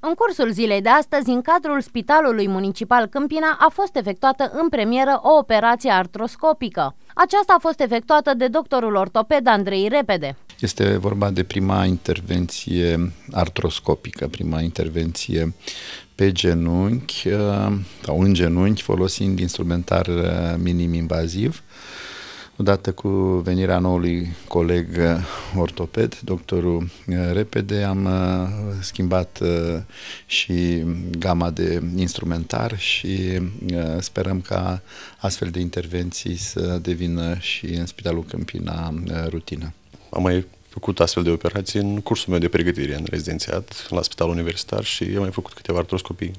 În cursul zilei de astăzi, în cadrul Spitalului Municipal Câmpina, a fost efectuată în premieră o operație artroscopică. Aceasta a fost efectuată de doctorul ortoped Andrei Repede. Este vorba de prima intervenție artroscopică, prima intervenție pe genunchi uh, sau în genunchi folosind instrumentar uh, minim invaziv. Odată cu venirea noului coleg uh, ortoped, doctorul uh, Repede, am uh, schimbat și gama de instrumentar și sperăm ca astfel de intervenții să devină și în Spitalul Câmpina rutină. Am mai făcut astfel de operații în cursul meu de pregătire în rezidențiat la Spitalul Universitar și am mai făcut câteva artroscopii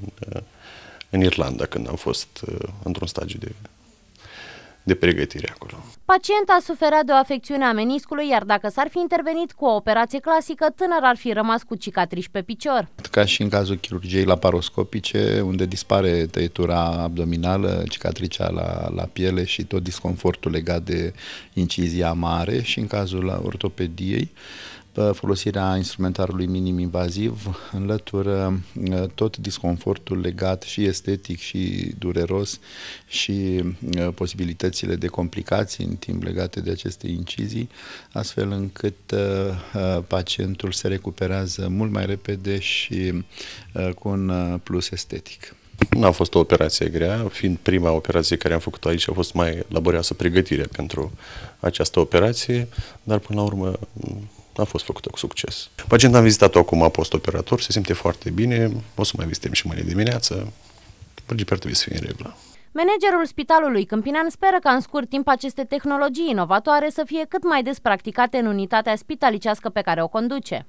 în Irlanda când am fost într-un stagiu de de pregătire acolo. Pacienta suferea de o afecțiune a meniscului, iar dacă s-ar fi intervenit cu o operație clasică, tânăr ar fi rămas cu cicatrici pe picior ca și în cazul chirurgiei laparoscopice, unde dispare tăietura abdominală, cicatricea la, la piele și tot disconfortul legat de incizia mare și în cazul ortopediei, folosirea instrumentarului minim invaziv înlătură uh, tot disconfortul legat și estetic și dureros și uh, posibilitățile de complicații în timp legate de aceste incizii, astfel încât uh, pacientul se recuperează mult mai repede și Uh, cu un uh, plus estetic. Nu a fost o operație grea, fiind prima operație care am făcut aici, a fost mai laborioasă pregătirea pentru această operație, dar până la urmă mm, a fost făcută cu succes. Pacienta am vizitat-o acum post-operator, se simte foarte bine, o să mai vizităm și mâine dimineață, principiul trebuie să fie în regulă. Managerul Spitalului Câmpinean speră ca în scurt timp aceste tehnologii inovatoare să fie cât mai des practicate în unitatea spitalicească pe care o conduce.